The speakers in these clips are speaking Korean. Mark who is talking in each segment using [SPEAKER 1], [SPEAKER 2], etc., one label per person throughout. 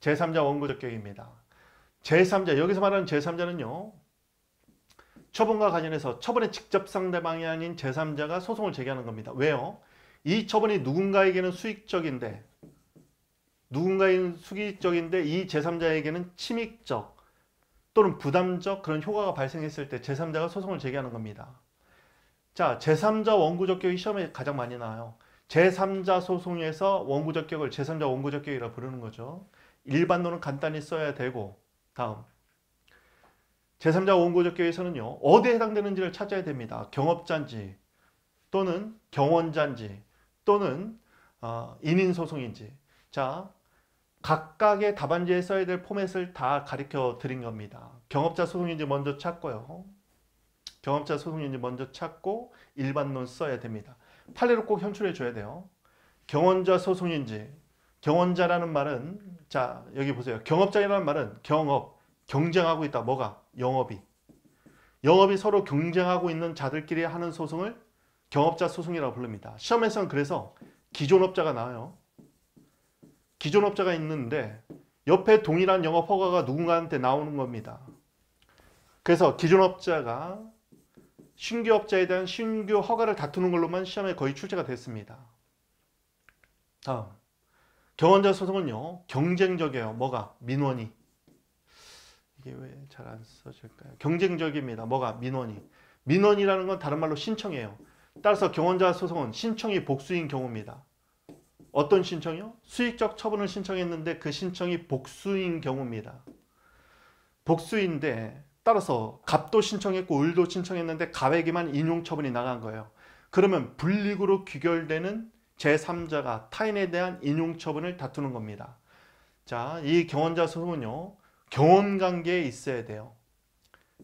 [SPEAKER 1] 제3자 원고적격입니다. 제3자 여기서 말하는 제3자는요. 처분과 관련해서 처분의 직접 상대방이 아닌 제3자가 소송을 제기하는 겁니다. 왜요? 이 처분이 누군가에게는 수익적인데 누군가에게는 수익적인데 이 제3자에게는 침익적 또는 부담적 그런 효과가 발생했을 때 제3자가 소송을 제기하는 겁니다. 자, 제3자 원고적격이 시험에 가장 많이 나와요. 제3자 소송에서 원고 적격을 제3자 원고 적격이라 부르는 거죠. 일반론은 간단히 써야 되고 다음 제3자 원고 적격에서는요. 어디에 해당되는지를 찾아야 됩니다. 경업자인지 또는 경원자인지 또는 어, 인인소송인지 자 각각의 답안지에 써야 될 포맷을 다 가르쳐 드린 겁니다. 경업자 소송인지 먼저 찾고요. 경업자 소송인지 먼저 찾고 일반론 써야 됩니다. 판례를꼭 현출해 줘야 돼요. 경원자 소송인지 경원자라는 말은 자 여기 보세요. 경업자라는 말은 경업, 경쟁하고 있다. 뭐가? 영업이. 영업이 서로 경쟁하고 있는 자들끼리 하는 소송을 경업자 소송이라고 부릅니다. 시험에서는 그래서 기존 업자가 나와요. 기존 업자가 있는데 옆에 동일한 영업 허가가 누군가한테 나오는 겁니다. 그래서 기존 업자가 신규 업자에 대한 신규 허가를 다투는 걸로만 시험에 거의 출제가 됐습니다. 다음 경원자 소송은요 경쟁적이에요. 뭐가 민원이 이게 왜 잘 안 써질까요? 경쟁적입니다. 뭐가 민원이 민원이라는 건 다른 말로 신청이에요. 따라서 경원자 소송은 신청이 복수인 경우입니다. 어떤 신청이요? 수익적 처분을 신청했는데 그 신청이 복수인 경우입니다. 복수인데 따라서 갑도 신청했고 을도 신청했는데 갑에게만 인용 처분이 나간 거예요. 그러면 불리익로 귀결되는 제3자가 타인에 대한 인용 처분을 다투는 겁니다. 자, 이 경원자 소송은요. 경원 관계에 있어야 돼요.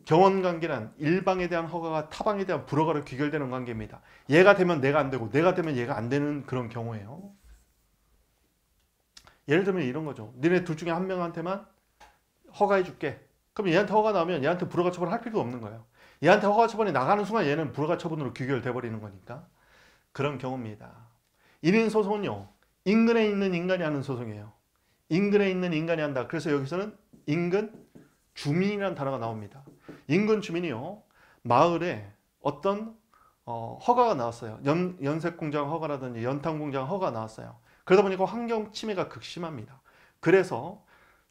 [SPEAKER 1] 경원 관계란 일방에 대한 허가가 타방에 대한 불허가로 귀결되는 관계입니다. 얘가 되면 내가 안 되고 내가 되면 얘가 안 되는 그런 경우예요. 예를 들면 이런 거죠. 니네 둘 중에 한 명한테만 허가해 줄게. 그럼 얘한테 허가 나면 오 얘한테 불허가 처분을 할 필요도 없는 거예요. 얘한테 허가 처분이 나가는 순간 얘는 불허가 처분으로 귀결돼 버리는 거니까 그런 경우입니다. 1인 소송은요. 인근에 있는 인간이 하는 소송이에요. 인근에 있는 인간이 한다. 그래서 여기서는 인근 주민이라는 단어가 나옵니다. 인근 주민이요. 마을에 어떤 어, 허가가 나왔어요. 연, 연색공장 허가라든지 연탄공장 허가 나왔어요. 그러다 보니까 환경 침해가 극심합니다. 그래서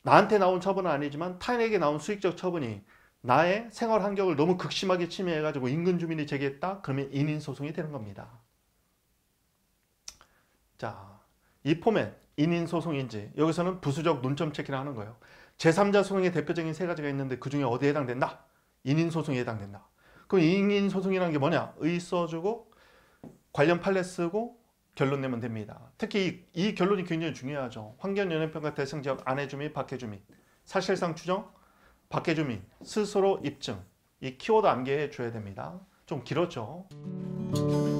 [SPEAKER 1] 나한테 나온 처분은 아니지만 타인에게 나온 수익적 처분이 나의 생활 환경을 너무 극심하게 침해해가지고 인근 주민이 제기했다? 그러면 인인 소송이 되는 겁니다. 자, 이 포맷 인인 소송인지 여기서는 부수적 논점 체크를 하는 거예요. 제3자 소송의 대표적인 세 가지가 있는데 그 중에 어디에 해당된다? 인인 소송에 해당된다. 그럼 인인 소송이라는 게 뭐냐? 의 써주고 관련 판례 쓰고 결론 내면 됩니다. 특히 이, 이 결론이 굉장히 중요하죠. 환경연연평가 대상 지역 안해 주민, 밖에 주민, 사실상 추정, 밖에 주민, 스스로 입증, 이 키워드 암기해 줘야 됩니다. 좀 길었죠.